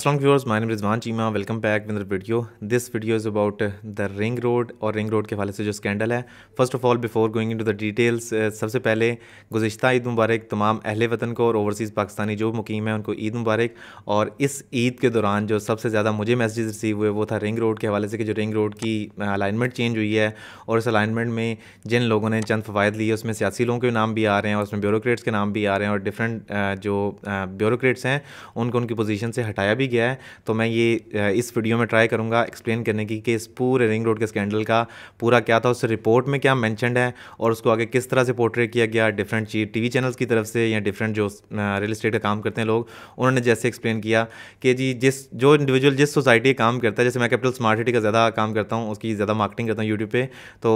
Aslam viewers माइन Rizwan Cheema welcome back Welcome video this video is about the ring road और ring road के हवाले से जो स्कैंडल है first of all before going into the details सबसे पहले गुज्त ईद मुबारक तमाम अहले वतन को और ओवरसीज़ पाकिस्तानी जो मुकीम है उनको ईद मुबारक और इस ईद के दौरान जो सबसे ज़्यादा मुझे मैसेज रिसीव हुए वो था रिंग रोड के हवाले से कि जो रिंग रोड की अलाइनमेंट uh, चेंज हुई है और इस अलाइनमेंट में जिन लोगों ने चंद फ़वाद लिए उसमें सियासी लोगों के नाम भी आ रहे हैं और उसमें ब्यूरोट्स के नाम भी आ रहे हैं और डिफरेंट uh, जो ब्यूरोट्स uh, हैं उनको उनकी पोजीशन से हटाया भी गया है तो मैं ये इस वीडियो में ट्राई करूँगा एक्सप्लेन करने की कि इस पूरे रिंग रोड के स्कैंडल का पूरा क्या था उस रिपोर्ट में क्या मैंशनड है और उसको आगे किस तरह से पोर्ट्रेट किया गया डिफरेंट टी वी चैनल्स की तरफ से या डिफरेंट जो रियल इस्टेट का काम करते हैं लोग उन्होंने जैसे एक्सप्लेन किया कि जी जिस जो इंडिविजुअल जिस सोसाइटी काम करता है जैसे मैं कैपिटल स्मार्ट सिटी का ज़्यादा काम करता हूँ उसकी ज़्यादा मार्केटिंग करता हूँ यूट्यूब पर तो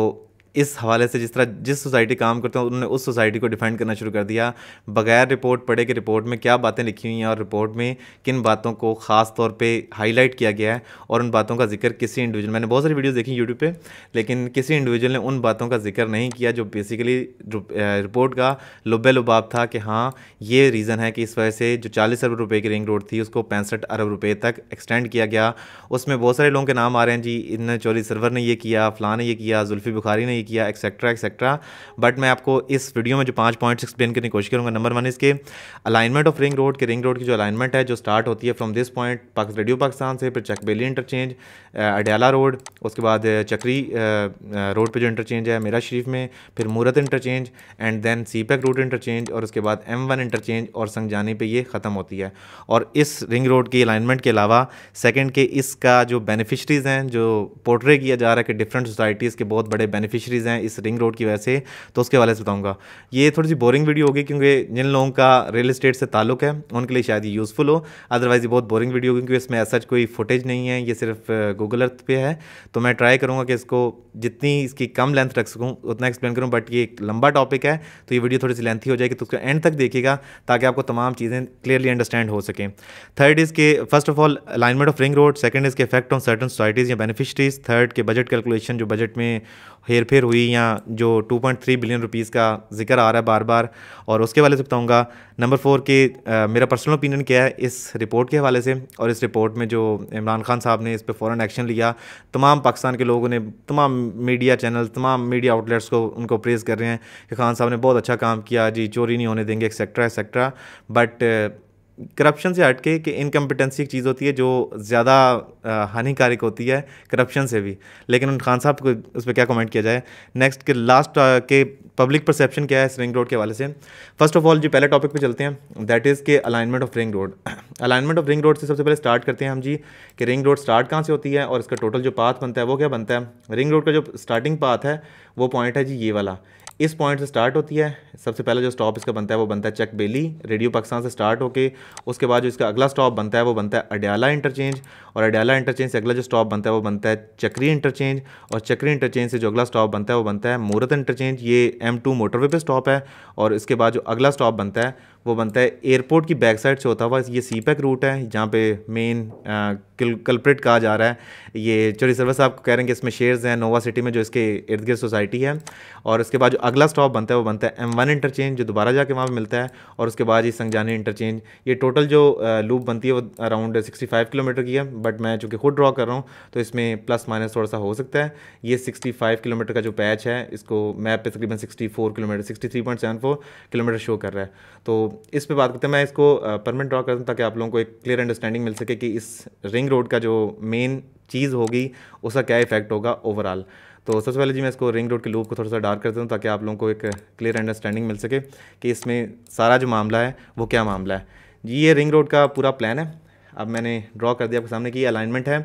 इस हवाले से जिस तरह जिस सोसाइटी काम करते हैं उन्होंने उस सोसाइटी को डिफेंड करना शुरू कर दिया बगैर रिपोर्ट पढ़े कि रिपोर्ट में क्या बातें लिखी हुई हैं और रिपोर्ट में किन बातों को ख़ास तौर पर हाईलाइट किया गया है और उन बातों का जिक्र किसी इंडिविजुअल मैंने बहुत सारी वीडियोज़ देखी यूट्यूब पर लेकिन किसी इंडिविजुअल ने उन बातों का जिक्र नहीं किया जो बेसिकली रिपोर्ट का लुबे लुबाब था कि हाँ ये रीज़न है कि इस वजह से जो चालीस अरब रुपये की रिंग रोड थी उसको पैंसठ अरब रुपये तक एक्सटेंड किया गया उसमें बहुत सारे लोगों के नाम आ रहे हैं जी इन चोरी सरवर ने ये किया फ़लाँ ने ये किया जुल्फ़ी बुखारी ने ये किया एक्सेट्रा एक्सेट्रा बट मैं आपको इस वीडियो में जो पाँच पॉइंट्स एक्सप्लेन करने की कोशिश करूँगा नंबर वन इसके अलाइनमेंट ऑफ रिंग रोड के रिंग रोड की जो अलाइनमेंट है जो स्टार्ट होती है from this point radio Pakistan से फिर चकबेली इंटरचेंज अडयाला रोड उसके बाद चक्री रोड पर जो इंटरचेंज है मेरा शरीफ में फिर Morat interchange and then CPEC route interchange और उसके बाद एम वन इंटरचेंज और संगजानी पर ये ख़त्म होती है और इस रिंग रोड की अलाइनमेंट के अलावा सेकेंड के इसका जो बेनिफिशरीज़ हैं जो पोर्ट्रे किया जा रहा है कि डिफरेंट सोसाइटीज़ के बहुत बड़े बेनिफिशरी एक्सेसरीज हैं इस रिंग रोड की वजह से तो उसके वाले से बताऊँगा ये थोड़ी सी बोरिंग वीडियो होगी क्योंकि जिन लोगों का रियल इस्टेट से ताल्लुक है उनके लिए शायद ये यूज़फुल हो अदरवाइज़ ये बहुत बोरिंग वीडियो होगी क्योंकि इसमें ऐसा कोई फुटेज नहीं है ये सिर्फ गूगल अर्थ पे है तो मैं ट्राई करूँगा कि इसको जितनी इसकी कम लेंथ रख सकूँ उतना एक्सप्लेन करूँ बट ये एक लंबा टॉपिक है तो ये वीडियो थोड़ी सी लेंथी हो जाएगी तो उसको एंड तक देखिएगा ताकि आपको तमाम चीज़ें क्लियरली अंडरस्टैंड हो सकें थर्ड इज़ के first of all alignment of ring road second is के इफेक्ट ऑन सर्टन सोसाइटीज़ या बेनिफिशरीज थर्ड के बजट कैलकुलेशन जो बजट में हेर फेर हुई या जो 2.3 बिलियन रुपीस का जिक्र आ रहा है बार बार और उसके हवाले से बताऊँगा नंबर फोर के आ, मेरा पर्सनल ओपिनियन क्या है इस रिपोर्ट के हवाले से और इस रिपोर्ट में जो इमरान खान साहब ने इस पर फ़ौर एक्शन लिया तमाम पाकिस्तान के लोगों ने तमाम मीडिया चैनल तमाम मीडिया आउटलेट्स को उनको प्रेज़ कर रहे हैं कि खान साहब ने बहुत अच्छा काम किया जी चोरी नहीं होने देंगे एक्सेट्रा एक्सेट्रा बट करप्शन से हटके कि इनकम्पिटेंसी एक चीज़ होती है जो ज़्यादा हानिकारक होती है करप्शन से भी लेकिन उन खान साहब को उस पर क्या कमेंट किया जाए नेक्स्ट के लास्ट के पब्लिक परसेप्शन क्या है इस रिंग रोड के हवाले से फर्स्ट ऑफ ऑल जो पहले टॉपिक पे चलते हैं दैट इज़ के alignment of ring road alignment of ring road से सबसे पहले स्टार्ट करते हैं हम जी कि रिंग रोड स्टार्ट कहाँ से होती है और इसका टोटल जो पाथ बनता है वो क्या बनता है रिंग रोड का जो स्टार्टिंग पाथ है वो पॉइंट है जी ये वाला इस पॉइंट से स्टार्ट होती है सबसे पहला जो स्टॉप इसका बनता है वो बनता है चक बेली रेडियो पाकिस्तान से स्टार्ट होकर उसके बाद जो इसका अगला स्टॉप बनता है वो बनता है अडयाला इंटरचेंज और अड्याला इंटरचेंज से अगला जो स्टॉप बनता है वो बनता है चक्री इंटरचेंज और चक्री इंटरचेंज से जो अगला स्टॉप बनता है वो बनता है मूरत इंटरचेंज ये एम टू मोटरवे पर स्टॉप है और इसके बाद जो अगला स्टॉप बनता है वो बनता है एयरपोर्ट की बैक साइड से होता हुआ ये सी पैक रूट है जहाँ पे मेन कल्प्रिट कहा जा रहा है ये चोरी सर्वर साहब कह रहे हैं कि इसमें शेयर्स हैं नोवा सिटी में जो इसके इर्द गिर्द सोसाइटी है और उसके बाद जो अगला स्टॉप बनता है वो बनता है एम वन इंटरचेंज जो दोबारा जाके वहाँ पर मिलता है और उसके बाद ये संगजानी इंटरचेंज ये टोटल जो लूप बनती है वो अराउंड सिक्सटी फाइव किलोमीटर की है बट मैं चूँकि खुद ड्रॉ कर रहा हूँ तो इसमें प्लस माइनस थोड़ा सा हो सकता है ये 65 किलोमीटर का जो पैच है इसको मैप पे तकरीबन 64 किलोमीटर 63.74 किलोमीटर शो कर रहा है तो इस पे बात करते हैं मैं इसको परमानेंट ड्रॉ करता हूँ ताकि आप लोगों को एक क्लियर अंडरस्टैंडिंग मिल सके कि इस रिंग रोड का जो मेन चीज़ होगी उसका क्या इफेक्ट होगा ओवरऑल तो सबसे पहले जी मैं इसको रिंग रोड के लूप को थोड़ा सा डार्क करता हूँ ताकि आप लोगों को एक क्लियर अंडरस्टैंडिंग मिल सके कि इसमें सारा जो मामला है वो क्या मामला है जी ये रिंग रोड का पूरा प्लान है अब मैंने ड्रॉ कर दिया आपके सामने कि ये अलाइनमेंट है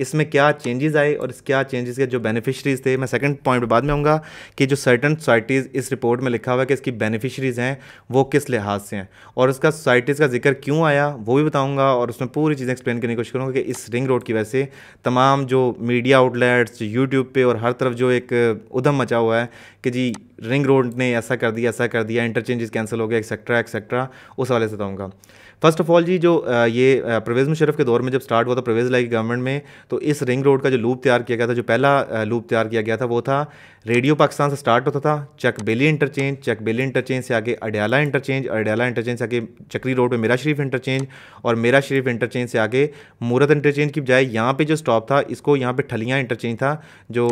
इसमें क्या चेंजेस आए और इस क्या चेंजेस के जो बेनिफिशरीज़ थे मैं सेकंड पॉइंट बाद में आऊँगा कि जो सर्टन सोसाइटीज़ इस रिपोर्ट में लिखा हुआ है कि इसकी बेनिफिशरीज़ हैं वो किस लिहाज से हैं और उसका सोसाइटीज़ का जिक्र क्यों आया वो भी बताऊँगा और उसमें पूरी चीज़ें एक्सप्लेन करने की कोशिश करूँगा कि इस रिंग रोड की वजह से तमाम जो मीडिया आउटलेट्स यूट्यूब पर और हर तरफ जो एक उधम मचा हुआ है कि जी रिंग रोड ने ऐसा कर दिया ऐसा कर दिया इंटरचेंजेस कैंसिल हो गया एक्सेट्रा एक्सेट्रा उस हवाले से बताऊँगा फर्स्ट ऑफ ऑल जी जो ये परवेज़ मुशरफ के दौर में जब स्टार्ट हुआ था परवेज़ लाई की गवर्नमेंट में तो इस रिंग रोड का जो लूप तैयार किया गया था जो पहला लूप तैयार किया गया था वो था रेडियो पाकिस्तान से स्टार्ट होता था चक बेली इंटरचेंज चक बेली इंटरचेंज से आगे अडयाला इंटरचेंज अडयाला इंटरचेंज से आगे चक्री रोड पर मेरा शरीफ इंटरचेंज और मेरा शरीफ इंटरचेंज से आगे मूरत इंटरचेंज की बजाय यहाँ पर जो स्टॉप था इसको यहाँ पर ठलियाँ इंटरचेंज था जो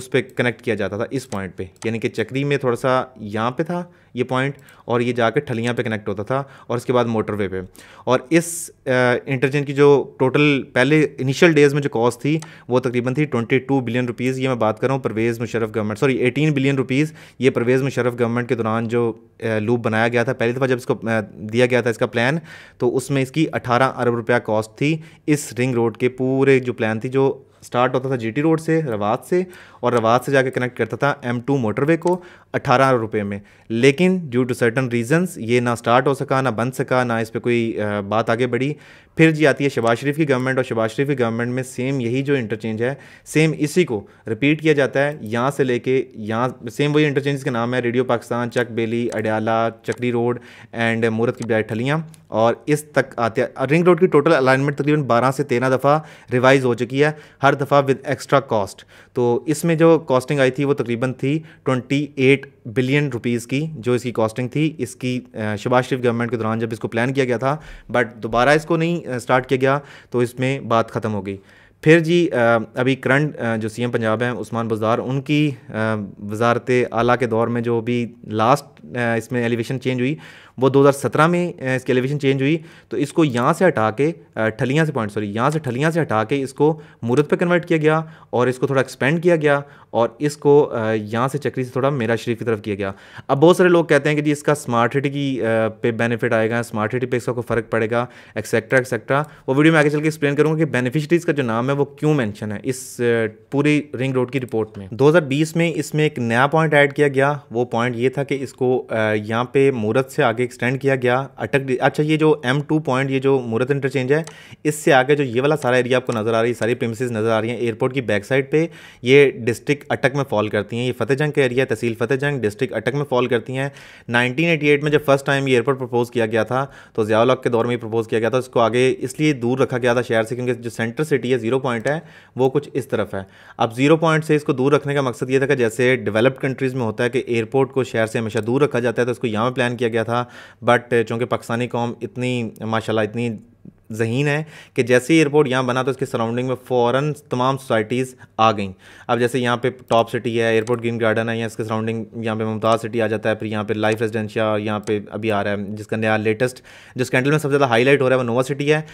उस पर कनेक्ट किया जाता था इस पॉइंट पर यानी कि चक्री में थोड़ा सा यहाँ पर था ये पॉइंट और ये जाकर ठलियाँ पे कनेक्ट होता था और उसके बाद मोटरवे पे और इस इंटरचेंज की जो टोटल पहले इनिशियल डेज़ में जो कॉस्ट थी वो तकरीबन थी ट्वेंटी टू बिलियन रुपीज़ ये मैं बात कर रहा हूँ Pervez Musharraf government sorry eighteen billion rupees ये परवेज़ मुशरफ गवर्नमेंट के दौरान जो लूप बनाया गया था पहली दफ़ा जब इसको दिया गया था इसका प्लान तो उसमें इसकी अठारह अरब रुपया कॉस्ट थी इस रिंग रोड के पूरे जो प्लान थी जो स्टार्ट होता था जीटी रोड से रवात से और रवात से जाके कनेक्ट करता था एम टू मोटरवे को अठारह रुपये में लेकिन ड्यू टू सर्टन रीजंस ये ना स्टार्ट हो सका ना बन सका ना इस पर कोई बात आगे बढ़ी फिर जी आती है शबाज शरीफ की गवर्नमेंट और शबाज शरीफ की गवर्नमेंट में सेम यही जो इंटरचेंज है सेम इसी को रिपीट किया जाता है यहाँ से लेके यहाँ सेम वही इंटरचेंज का नाम है radio Pakistan Chak Beli Adiala Chakri road and मूरत की बजाय ठलियाँ और इस तक आते रिंग रोड की टोटल अलाइनमेंट तकरीबन बारह से तेरह दफ़ा रिवाइज़ हो चुकी है हर हर दफ़ा विद एक्स्ट्रा कॉस्ट तो इसमें जो कॉस्टिंग आई थी वो तकरीबन थी 28 बिलियन रुपीज़ की जो इसकी कॉस्टिंग थी इसकी शबाज शरीफ गवर्नमेंट के दौरान जब इसको प्लान किया गया था बट दोबारा इसको नहीं स्टार्ट किया गया तो इसमें बात ख़त्म हो गई फिर जी अभी करंट जो सीएम पंजाब हैं उस्मान बुजार उनकी वजारत आला के दौर में जो भी लास्ट इसमें एलिवेशन चेंज हुई वो 2017 में इसकी एलिवेशन चेंज हुई तो इसको यहाँ से हटा के ठलियाँ से पॉइंट सॉरी यहाँ से ठलियाँ से हटा के इसको मूर्त पे कन्वर्ट किया गया और इसको थोड़ा एक्सपेंड किया गया और इसको यहाँ से चक्री से थोड़ा मेरा शरीफ की तरफ किया गया अब बहुत सारे लोग कहते हैं कि जी इसका स्मार्ट सिटी की पे बेनिफिट आएगा स्मार्ट सिटी पे इसका कोई फ़र्क पड़ेगा एक्सेट्रा एक्सेट्रा वो वीडियो में आगे चल के एक्सप्लेन करूँगा कि बेनिफिशरीज़ का जो नाम है वो क्यों मैंशन है इस पूरी रिंग रोड की रिपोर्ट में दो में इसमें एक नया पॉइंट ऐड किया गया वो पॉइंट ये था कि इसको यहाँ पे मूर्त से आगे आगे एक्सटेंड किया गया अटक अच्छा ये जो एम टू पॉइंट ये जो मूरत इंटरचेंज है इससे आगे जो ये वाला सारा एरिया आपको नज़र आ रही है सारी प्रेमिसज नज़र आ रही हैं एयरपोर्ट की बैक साइड पे ये डिस्ट्रिक्ट अटक में फॉल करती हैं ये फतेहजंग का एरिया तहसील फतेहजंग डिस्ट्रिक्ट अटक में फॉल करती हैं एट में जब फर्स्ट टाइम ये एयरपोर्ट प्रपोज़ किया गया था तो ज़ियालक के दौर में प्रपोज़ किया गया था इसको आगे इसलिए दूर रखा गया था शहर से क्योंकि जो सेंट्रल सिटी है जीरो पॉइंट है वो कुछ इस तरफ है अब जीरो पॉइंट से इसको दूर रखने का मकसद ये था कि जैसे डेवलप्ड कंट्रीज़ में होता है कि एयरपोर्ट को शहर से हमेशा दूर रखा जाता है तो इसको यहाँ पर प्लान किया गया था बट uh, चूँकि पाकिस्तानी कौम इतनी माशाल्लाह इतनी जहीन है कि जैसे ही एयरपोर्ट यहाँ बना तो इसके सराउंडिंग में फ़ौर तमाम सोसाइटीज़ आ गई अब जैसे यहाँ पे टॉप सिटी है एयरपोर्ट ग्रीन गार्डन है या इसके सराउंडिंग यहाँ पे मुमताज़ सिटी आ जाता है फिर यहाँ पे लाइफ रेजिडेंशिया यहाँ पे अभी आ रहा है जिसका नया लेटेस्ट जिस कैंडल में सबसे ज़्यादा हाईलाइट हो रहा है वो नोवा सिटी है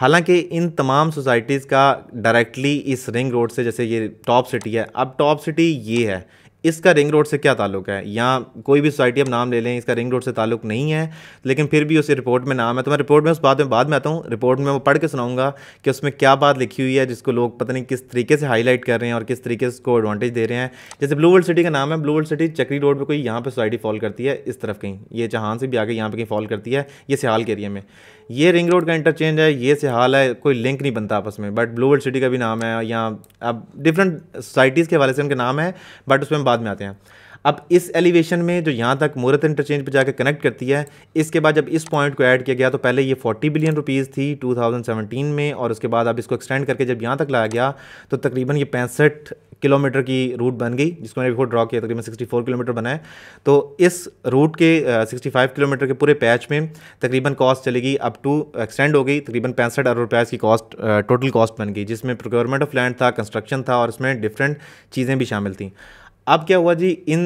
हालांकि इन तमाम सोसाइटीज़ का डायरेक्टली इस रिंग रोड से जैसे ये टॉप सिटी है अब टॉप सिटी ये है इसका रिंग रोड से क्या ताल्लुक है या कोई भी सोसाइटी अब नाम ले लें इसका रिंग रोड से ताल्लुक नहीं है लेकिन फिर भी उस रिपोर्ट में नाम है तो मैं रिपोर्ट में उस बात में बाद में आता हूँ रिपोर्ट में वो पढ़ के सुनाऊंगा कि उसमें क्या बात लिखी हुई है जिसको लोग पता नहीं किस तरीके से हाईलाइट कर रहे हैं और किस तरीके से उसको एडवांटेज दे रहे हैं जैसे ब्लू वर्ल्ड सिटी का नाम है blue world city Chakri road पर कोई यहाँ पर सोसाइटी फॉल करती है इस तरफ कहीं ये जहाँ से भी आगे यहाँ पर कहीं फॉल करती है ये सियाल के एरिया में ये रिंग रोड का इंटरचेंज है ये से हाल है कोई लिंक नहीं बनता आपस में बट ब्लू वर्ल्ड सिटी का भी नाम है यहाँ अब डिफरेंट सोसाइटीज़ के हवाले से उनके नाम है बट उसमें हम बाद में आते हैं अब इस एलिवेशन में जो यहाँ तक मूर्त इंटरचेंज पर जाकर कनेक्ट करती है इसके बाद जब इस पॉइंट को ऐड किया गया तो पहले ये 40 बिलियन रुपीज़ थी 2017 में और उसके बाद अब इसको एक्सटेंड करके जब यहाँ तक लाया गया तो तकरीबन ये पैंसठ किलोमीटर की रूट बन गई जिसको मैंने बिफोर ड्रॉ किया तकरीबन 64 किलोमीटर बना है तो इस रूट के सिक्सटी फाइव किलोमीटर के पूरे पैच में तकरीबन कॉस्ट चलेगी अप टू एक्सटेंड हो गई तकरीबन पैंसठ अरब रुपये की कॉस्ट टोटल कॉस्ट बन गई जिसमें प्रोक्योरमेंट ऑफ लैंड था कंस्ट्रक्शन था और इसमें डिफरेंट चीज़ें भी शामिल थी अब क्या हुआ जी इन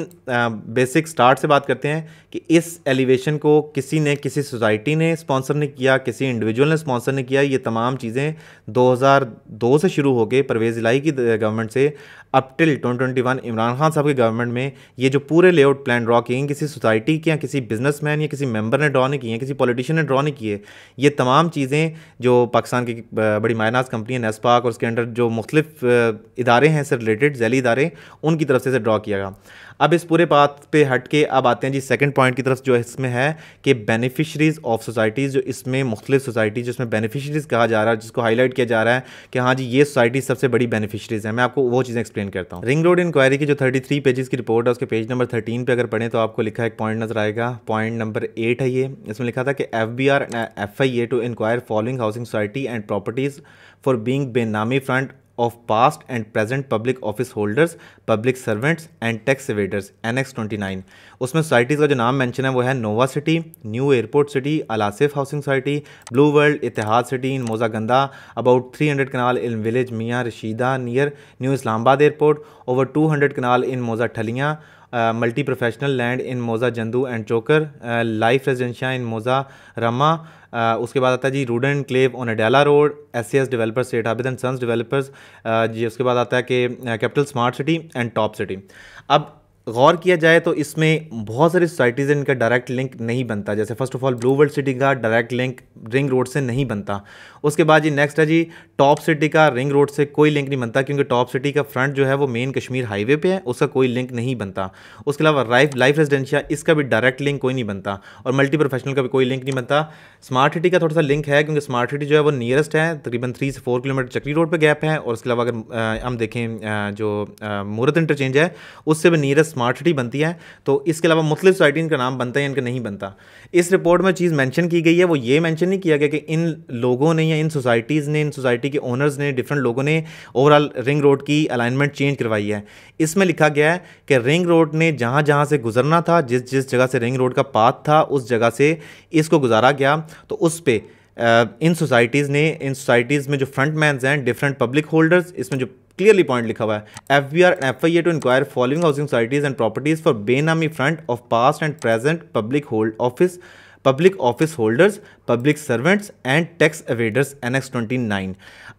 बेसिक स्टार्ट से बात करते हैं कि इस एलिवेशन को किसी ने किसी सोसाइटी ने स्पॉन्सर ने किया किसी इंडिविजुअल ने स्पॉन्सर ने किया ये तमाम चीज़ें 2002 से शुरू हो गए परवेज़ इलाई की गवर्नमेंट से अप टिल 2021 इमरान खान साहब की गवर्नमेंट में ये जो पूरे लेआउट प्लान ड्रॉ किए किसी सोसाइटी के या किसी बिजनेस या किसी मेम्बर ने ड्रॉ नहीं किए किसी पॉलिटिशियन ने ड्रॉ नहीं किए ये तमाम चीज़ें जो पाकिस्तान की बड़ी मायनाज कंपनी है नेस्पाक और उसके अंडर जो मुख्तलिफ इदारे हैं इससे रिलेटेड जैली इदारे उनकी तरफ से ड्रॉ ड्रॉ किया गया अब इस पूरे बात पे हट के अब आते हैं जी सेकंड पॉइंट की तरफ जो इसमें है कि बेनिफिशरीज ऑफ सोसाइटीज़ जो इसमें मुख्तलि सोसाइटी जिसमें बेनिफिशरीज कहा जा रहा है जिसको हाईलाइट किया जा रहा है कि हाँ जी ये सोसाइटी सबसे बड़ी बेनिफिशरीज है मैं आपको वो चीज़ें एक्सप्लेन करता हूँ रिंग रोड इंक्वायरी की जो थर्टी थ्री की रिपोर्ट है उसके पेज नंबर थर्टीन पर अगर पढ़ें तो आपको लिखा एक पॉइंट नजर आएगा पॉइंट नंबर एट है ये इसमें लिखा था कि F B R F I A to inquire following housing society and properties for being benami front and present public office holders public servants and tax and annex twenty 29 उसमें societies का जो नाम मेंशन है वो है Nova city new airport city Alasif housing society blue world Ittehad city in Mouza Ganda about 300 kanal in village Mian Rashida near new Islamabad airport over two hundred kanal in मोजा Thalian multi professional land in Moza Jandu and Chokar life residencia in मोज़ा रमा आ, उसके बाद आता है जी Rudn enclave on Adiala road S C S developers estate Abid sons developers जी उसके बाद आता है कि capital smart city and top city अब गौर किया जाए तो इसमें बहुत सारी सोसाइटीज़ इनका डायरेक्ट लिंक नहीं बनता जैसे first of all blue world city का डायरेक्ट लिंक रिंग रोड से नहीं बनता उसके बाद जी नेक्स्ट है जी टॉप सिटी का रिंग रोड से कोई लिंक नहीं बनता क्योंकि टॉप सिटी का फ्रंट जो है वो मेन कश्मीर हाईवे पे है उसका कोई लिंक नहीं बनता उसके अलावा राइफ लाइफ रेजिडेंशिया इसका भी डायरेक्ट लिंक कोई नहीं बनता और मल्टी प्रोफेशनल का भी कोई लिंक नहीं बनता स्मार्ट सिटी का थोड़ा सा लिंक है क्योंकि स्मार्ट सिटी जो है वो नियरेस्ट है तकरीबन थ्री से फोर किलोमीटर चक्री रोड पर गैप है और उसके अलावा अगर हम देखें जो मूर्त इंटरचेंज है उससे भी नियरेस्ट स्मार्ट सिटी बनती है तो इसके अलावा मुख्तलिफ सोसाइटी इनका नाम बनता है इनका नहीं बनता इस रिपोर्ट में चीज़ मैंशन की गई है वो ये मैंशन नहीं किया गया कि इन लोगों ने हैं इन सोसाइटीज़ ने इन सोसाइटी के ओनर्स ने डिफरेंट लोगों ने ओवरऑल रिंग रोड की अलाइनमेंट चेंज करवाई है इसमें लिखा गया है कि रिंग रोड ने जहाँ जहाँ से गुजरना था जिस जिस जगह से रिंग रोड का पाथ था उस जगह से इसको गुजारा गया तो उस पर इन सोसाइटीज़ ने इन सोसाइटीज़ में जो फ्रंट मैंस हैं डिफरेंट पब्लिक होल्डर्स इसमें जो क्लियरली पॉइंट लिखा हुआ है F B R F I A to inquire following housing societies and properties for benami front of past and present public hold office public office holders public servants and tax evaders annex twenty nine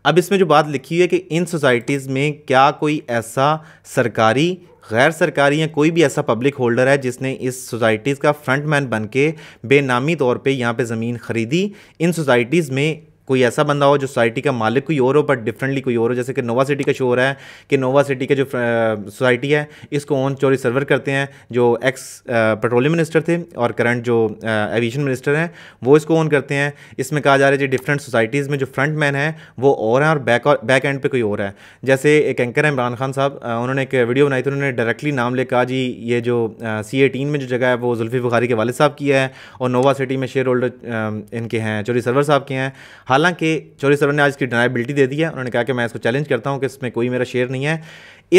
अब इसमें जो बात लिखी हुई है कि इन societies में क्या कोई ऐसा सरकारी गैर सरकारी या कोई भी ऐसा पब्लिक होल्डर है जिसने इस सोसाइटीज़ का फ्रंट मैन बन के बेनामी तौर पे यहाँ पे ज़मीन ख़रीदी इन सोसाइटीज़ में कोई ऐसा बंदा हो जो सोसाइटी का मालिक कोई और हो बट डिफरेंटली कोई और हो जैसे कि नोवा सिटी का शो हो रहा है कि नोवा सिटी के जो सोसाइटी है इसको ओन चोरी सर्वर करते हैं जो एक्स पेट्रोलियम मिनिस्टर थे और करंट जो एविएशन मिनिस्टर हैं वो इसको ओन करते हैं इसमें कहा जा रहा है जी डिफरेंट सोसाइटीज़ में जो फ्रंट मैन है वो और हैं और बैक और बैक एंड पर कोई और है जैसे एक एंकर है इमरान खान साहब उन्होंने एक वीडियो बनाई थी उन्होंने डायरेक्टली नाम ले कहा जी ये जो सी एटीन में जो जगह है वो जुल्फी बुखारी के वाले साहब की है और नोवा सिटी में शेयर होल्डर इनके हैं चोरी सर्वर साहब के हैं हालांकि चौरी सरोन ने आज इसकी डिनाइबिलिटी दे दी है उन्होंने कहा कि मैं इसको चैलेंज करता हूँ कि इसमें कोई मेरा शेयर नहीं है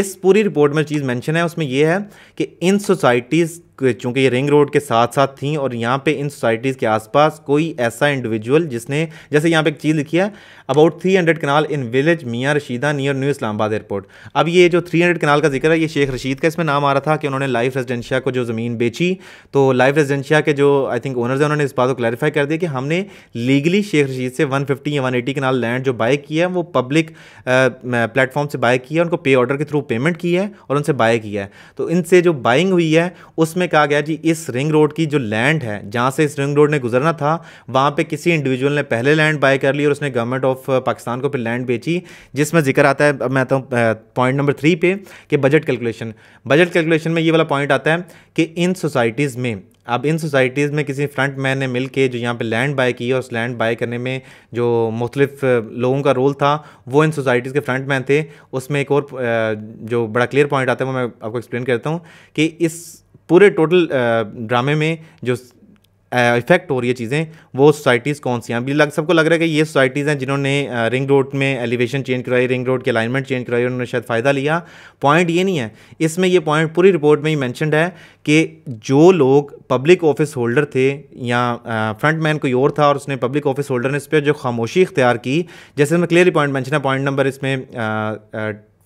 इस पूरी रिपोर्ट में चीज़ मैंशन है उसमें यह है कि इन सोसाइटीज़ चूँकि ये रिंग रोड के साथ साथ थी और यहाँ पे इन सोसाइटीज़ के आसपास कोई ऐसा इंडिविजुअल जिसने जैसे यहाँ पे एक चीज़ लिखी है about 300 kanal in village Mian Rashida near new Islamabad airport अब ये जो 300 कनाल का जिक्र है ये शेख रशीद का इसमें नाम आ रहा था कि उन्होंने लाइफ रेजिडेंशिया को जो ज़मीन बेची तो लाइफ रेजिडेंशिया के जो आई थिंक ओनर्स हैं उन्होंने इस बात को क्लैरिफाई कर दिया कि हमने लीगली शेख रशीद से वन फिफ्टी या वन एटी कनाल लैंड जो बाय किया है वो पब्लिक प्लेटफॉर्म से बाय किया है उनको पे ऑर्डर के थ्रू पेमेंट की है और उनसे बाय किया है तो इनसे जो बाइंग हुई है उसमें में कहा गया जी इस रिंग रोड की जो लैंड है जहाँ से इस रिंग रोड ने गुजरना था वहाँ पे किसी इंडिविजुअल ने पहले लैंड बाय कर ली और उसने गवर्नमेंट ऑफ पाकिस्तान को फिर लैंड बेची जिसमें जिक्र आता है मैं आता हूँ पॉइंट नंबर थ्री पे कि बजट कैलकुलेशन बजट कैलकुलेशन में ये वाला पॉइंट आता है कि इन सोसाइटीज़ में अब इन सोसाइटीज़ में किसी फ्रंट मैन ने मिल जो यहाँ पे लैंड बाय की और उस लैंड बाय करने में जो मुख्तलिफ uh, लोगों का रोल था वो इन सोसाइटीज़ के फ्रंट मैन थे उसमें एक और uh, जो बड़ा क्लियर पॉइंट आता है वो मैं आपको एक्सप्लेन करता हूँ कि इस पूरे टोटल ड्रामे में जो इफेक्ट हो रही है चीज़ें वो सोसाइटीज़ कौन सी हैं अभी लग सबको लग रहा है कि ये सोसाइटीज़ हैं जिन्होंने रिंग रोड में एलिवेशन चेंज कराई रिंग रोड के अलाइनमेंट चेंज कराई उन्होंने शायद फ़ायदा लिया पॉइंट ये नहीं है इसमें ये पॉइंट पूरी रिपोर्ट में ही मैंशनड है कि जो लोग पब्लिक ऑफिस होल्डर थे या फ्रंट मैन कोई और था और उसने पब्लिक ऑफिस होल्डर ने इस पर जो खामोशी इख्तियार की जैसे मैं क्लियरली पॉइंट मैंशन है पॉइंट नंबर इसमें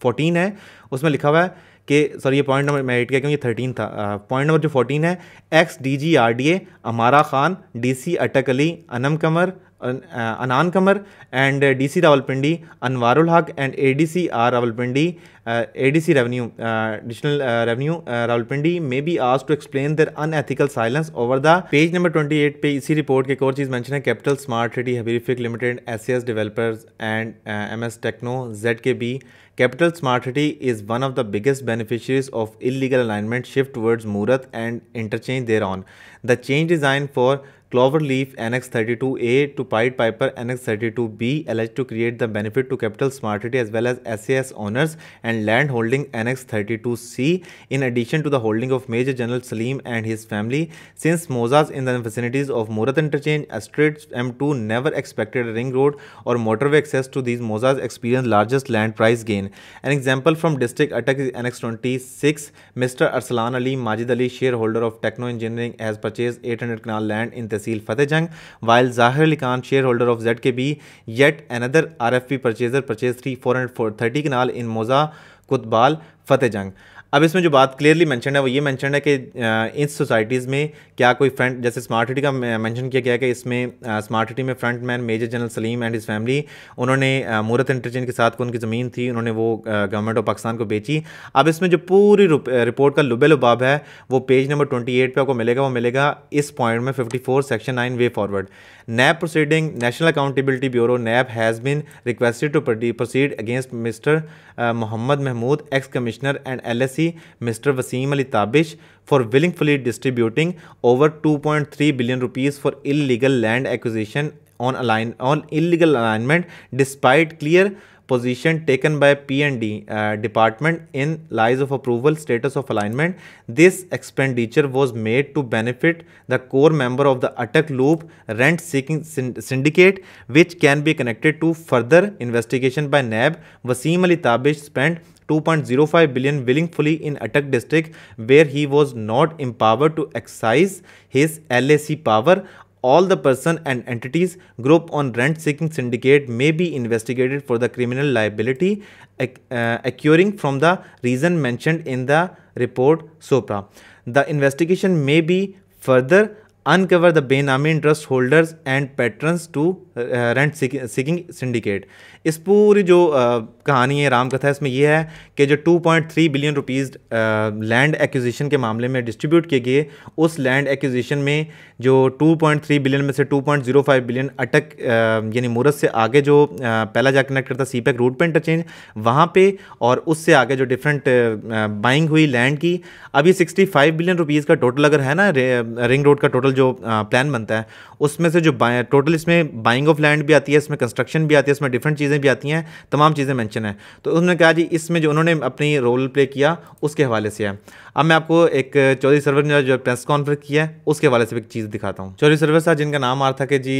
फ़ोटीन है उसमें लिखा हुआ है के सॉरी ये पॉइंट नंबर मैं एट किया क्योंकि थर्टीन था पॉइंट uh, नंबर जो फोर्टीन है X D G R D A Amara Khan D C Attock Ali Anam Qamar Anan Qamar and D C Rawalpindi Anwarul Haq and A D C R Rawalpindi A D C revenue additional revenue Rawalpindi may be आज to explain their unethical silence over the page number twenty eight पे इसी report के एक और चीज़ mention है capital smart city Habib Rafiq limited S C S developers and M S techno Z K B Capital Smartity is one of the biggest beneficiaries of illegal alignment shift towards Murat and interchange thereon. The change design for Cloverleaf NX32A to Pied Piper NX32B alleged to create the benefit to capital smartity as well as SAS owners and land holding NX32C in addition to the holding of Major General Salim and his family. Since Mozas in the vicinities of Murat Interchange, Astrid M2 never expected a ring road or motorway access to these Mozas experienced largest land price gain. An example from district attack is NX26. Mr. Arsalan Ali Majid Ali, shareholder of Techno Engineering, has purchased 800 canal land in this tehsil Fatehjang while Zahir Ali Khan share holder of Z K B yet another R F P purchaser purchase three four hundred four thirty kanal इन मोज़ा कुतबाल जंग अब इसमें जो बात clearly mention है वो ये mention है कि इन सोसाइटीज़ में क्या कोई फ्रंट जैसे स्मार्ट सिटी का मैंशन किया गया कि इसमें स्मार्ट सिटी में front man major general Saleem and इस फैमिली उन्होंने मूरत इंटरचेंज के साथ उनकी ज़मीन थी उन्होंने वो गवर्नमेंट ऑफ पाकिस्तान को बेची अब इसमें जो पूरी रिपोर्ट का लुबे लुबाब है वो पेज नंबर ट्वेंटी एट पर आपको मिलेगा वो मिलेगा इस पॉइंट में fifty four section nine way forward NAB proceeding national accountability bureau NAB has been requested to proceed against mister Mohammad Mahmood ex commissioner and LSC mister Waseem Ali Tabish for willingfully distributing over 2.3 billion rupees for illegal land acquisition on align on illegal alignment despite clear position taken by P&D uh, department in lies of approval status of alignment. This expenditure was made to benefit the core member of the attack loop rent seeking syndicate which can be connected to further investigation by NAB. Wasim Ali Tabish spent 2.05 billion willingly in attack district where he was not empowered to exercise his LAC power all the person and entities group on rent seeking syndicate may be investigated for the criminal liability acc uh, accruing from the reason mentioned in the report sopra the investigation may be further uncover the benami interest holders and patterns to rent seeking syndicate इस पूरी जो uh, कहानी है रामकथा इसमें यह है कि जो 2.3 बिलियन रुपीज़ लैंड एक्विजिशन के मामले में डिस्ट्रीब्यूट किए गए उस लैंड एक्विजिशन में जो 2.3 बिलियन में से 2.05 बिलियन अटक uh, यानी मूरत से आगे जो uh, पहला जा कनेक्ट करता सी पैक रूट पर इंटरचेंज वहाँ पे और उससे आगे जो डिफरेंट बाइंग uh, हुई लैंड की अभी 65 बिलियन रुपीज़ का टोटल अगर है ना रिंग रोड का टोटल जो प्लान बनता है उसमें से जो टोटल इसमें बाइंग ऑफ लैंड भी आती है इसमें कंस्ट्रक्शन भी आती है इसमें डिफरेंट चीज़ें भी आती हैं तमाम चीज़ें मैंशन हैं तो उन्होंने कहा जी इसमें जो उन्होंने अपनी रोल प्ले किया उसके हवाले से है अब मैं आपको एक चौधरी सर्वर ने जो प्रेस कॉन्फ्रेंस किया है उसके हवाले से एक चीज़ दिखाता हूँ चौधरी सर्वर साहब जिनका नाम आ रहा था कि जी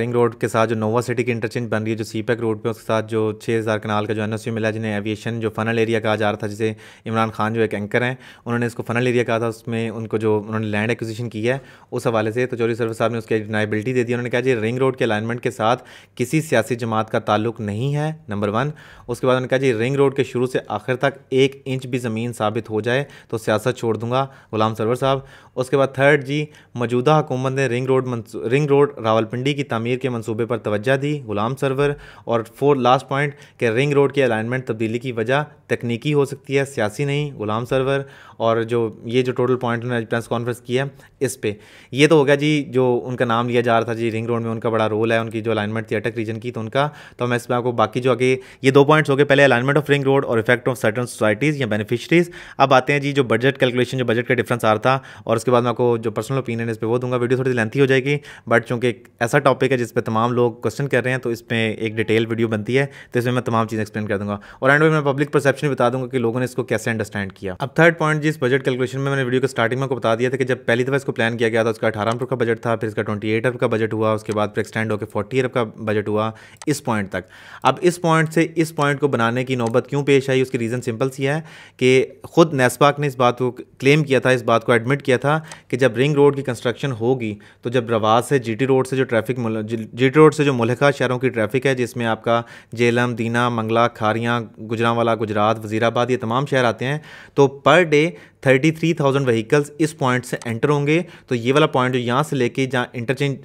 रिंग रोड के साथ जो नोवा सिटी की इंटरचेंज बन रही है जो सी पैक रोड पर उसके साथ जो छः हज़ार कनाल का जो एन मिला जिन्हें एविएशन जो फनल एरिया कहा जा रहा था जिसे इमरान खान जो एक एंकर हैं उन्होंने इसको फनल एरिया कहा था उसमें उनको जो उन्होंने लैंड एक्विजिशन की है उस हवाले हवाले से तो चौधरी सरवर साहब ने उसकी डिनाइबिलिटी दे दी उन्होंने कहा जी रिंग रोड के अलाइनमेंट के साथ किसी सियासी जमात का ताल्लुक नहीं है नंबर वन उसके बाद उन्होंने कहा जी रिंग रोड के शुरू से आखिर तक एक इंच भी ज़मीन साबित हो जाए तो सियासत छोड़ दूंगा गुलाम सरवर साहब उसके बाद थर्ड जी मौजूदा हुकूमत ने ring road ring road Rawalpindi की तमीर के मनसूबे पर तोज्जा दी गुलाम सरवर और फोर लास्ट पॉइंट कि रिंग रोड की अलाइनमेंट तब्दीली की वजह तकनीकी हो सकती है सियासी नहीं गुलाम सरवर और जो ये जो टोटल पॉइंट उन्होंने प्रेस कॉन्फ्रेंस किया है इस पर यह तो हो गया जी जो उनका नाम लिया जा रहा था जी रिंग रोड में उनका बड़ा रोल है उनकी जो अलाइनमेंट थी अटक रीजन की तो उनका तो मैं इसमें आपको बाकी जो आगे ये दो पॉइंट्स हो गए पहले अलाइनमेंट ऑफ रिंग रोड और इफेक्ट ऑफ सर्टन सोसाइटीज़ या बेनिफिशरीज अब आते हैं जी जो बजट कैलकुलेशन जो बजट का डिफ्रेंस आ रहा था और उसके उसके बाद मैं आपको जो पर्सनल ओपिनियन है इस पर वो दूंगा वीडियो थोड़ी लेंथी हो जाएगी बट चूंकि एक ऐसा टॉपिक है जिस पर तमाम लोग क्वेश्चन कर रहे हैं तो इसमें एक डिटेल वीडियो बनती है तो इसमें मैं तमाम चीज़ें एक्सप्लेन कर दूंगा और एंड में मैं पब्लिक परसेप्शन बता दूंगा कि लोगों ने इसको कैसे अंडरस्टैंड किया अब थर्ड पॉइंट जिस बजट कैलकुलेशन में मैंने वीडियो को स्टार्टिंग में बता दिया था कि जब पहली दफ़ा इसको प्लान किया गया था उसका अठारह अरब का बजट था फिर इसका ट्वेंटी एट अरब का बजट हुआ उसके बाद फिर एक्सटेंड होकर फोर्टी अरब का बजट हुआ इस पॉइंट तक अब इस पॉइंट से इस पॉइंट को बनाने की नौबत क्यों पेश आई उसकी रीज़न सिंपल सी है कि खुद नेस्पाक ने इस बात को क्लेम किया था इस बात को एडमिट किया था था कि जब रिंग रोड की कंस्ट्रक्शन होगी तो जब रवाज से जीटी रोड से जो ट्रैफिक जीटी रोड से जो मुलका शहरों की ट्रैफिक है जिसमें आपका जेलम दीना मंगला खारियाँ गुजरावाला गुजरात वजीराबाद ये तमाम शहर आते हैं तो per day thirty three thousand vehicles इस पॉइंट से एंटर होंगे तो ये वाला पॉइंट जो यहाँ से लेके जहाँ इंटरचेंज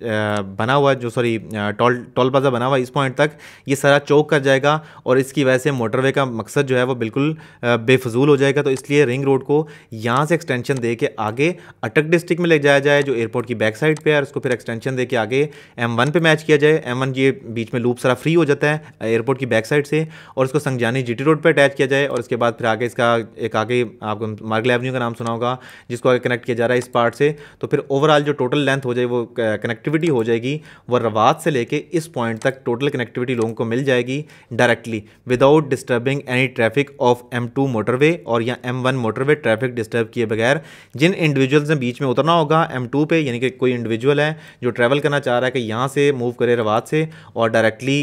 बना हुआ जो सॉरी टोल टोल प्लाजा बना हुआ इस पॉइंट तक ये सारा चौक कर जाएगा और इसकी वजह से मोटरवे का मकसद जो है वो बिल्कुल बेफजूल हो जाएगा तो इसलिए रिंग रोड को यहाँ से एक्सटेंशन दे के आगे अटक डिस्ट्रिक्ट में ले जाया जाए जो एयरपोर्ट की बैक साइड पर है उसको फिर एक्सटेंशन दे के आगे एम वन पर मैच किया जाए एम वन ये बीच में लूप सारा फ्री हो जाता है एयरपोर्ट की बैक साइड से और उसको संगजानी जी रोड पर अटैच किया जाए और उसके बाद फिर आगे इसका एक आगे आपको मार्ग कंपनियों का नाम सुना होगा जिसको अगर कनेक्ट किया जा रहा है इस पार्ट से तो फिर ओवरऑल जो टोटल लेंथ हो जाए वो कनेक्टिविटी हो जाएगी वह रवात से लेके इस पॉइंट तक टोटल कनेक्टिविटी लोगों को मिल जाएगी directly without disturbing any traffic of M two motorway और या M one motorway traffic disturb किए बगैर जिन इंडिविजुअल्स ने बीच में उतरना होगा एम टू पे यानी कि कोई इंडिविजुअल है जो ट्रैवल करना चाह रहा है कि यहाँ से मूव करे रवात से और डायरेक्टली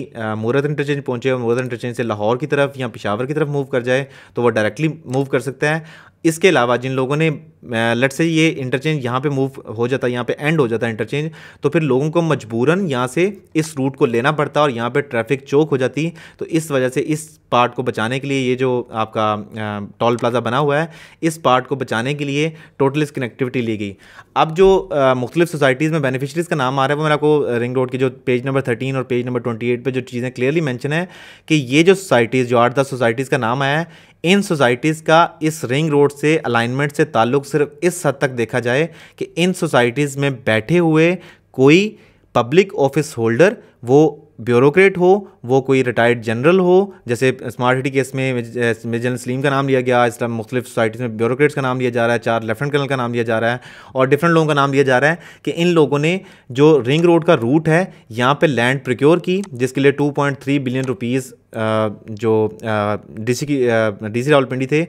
मूरत इंटरचेंज पहुँचे मूरत इंटरचेंज से लाहौर की तरफ या पिशावर की तरफ मूव कर जाए तो वह डायरेक्टली मूव कर सकता है इसके अलावा जिन लोगों ने लट से ये इंटरचेंज यहाँ पे मूव हो जाता है यहाँ पे एंड हो जाता है इंटरचेंज तो फिर लोगों को मजबूरन यहाँ से इस रूट को लेना पड़ता है और यहाँ पे ट्रैफिक चौक हो जाती तो इस वजह से इस पार्ट को बचाने के लिए ये जो आपका टोल प्लाजा बना हुआ है इस पार्ट को बचाने के लिए टोटल इस कनेक्टिविटी ली गई अब जो मुख्तलिफ सोसाइटीज़ में बेनिफिशरीज़ का नाम आ रहा है वो मेरा आपको रिंग रोड की जो पेज नंबर थर्टीन और पेज नंबर ट्वेंटी एट पर जो चीज़ें क्लियरली मैंशन है कि ये जो सोसाइटीज़ जो आठ दस सोसाइटीज़ का नाम आया है इन सोसाइटीज़ का इस रिंग रोड से अलाइनमेंट से ताल्लुक सिर्फ इस हद तक देखा जाए कि इन सोसाइटीज़ में बैठे हुए कोई पब्लिक ऑफिस होल्डर वो ब्यूरोक्रेट हो वो कोई रिटायर्ड जनरल हो जैसे स्मार्ट सिटी केस में मिर्जन सलीम का नाम लिया गया इस तरह मुख्तलिफ सोसाइटीज़ में ब्यूरोक्रेट्स का नाम लिया जा रहा है चार लेफ्टिनेंट कर्नल का नाम लिया जा रहा है और डिफरेंट लोगों का नाम लिया जा रहा है कि इन लोगों ने जो रिंग रोड का रूट है यहाँ पर लैंड प्रिक्योर की जिसके लिए two point three billion rupees जो डीसी की डीसी रावलपिंडी थे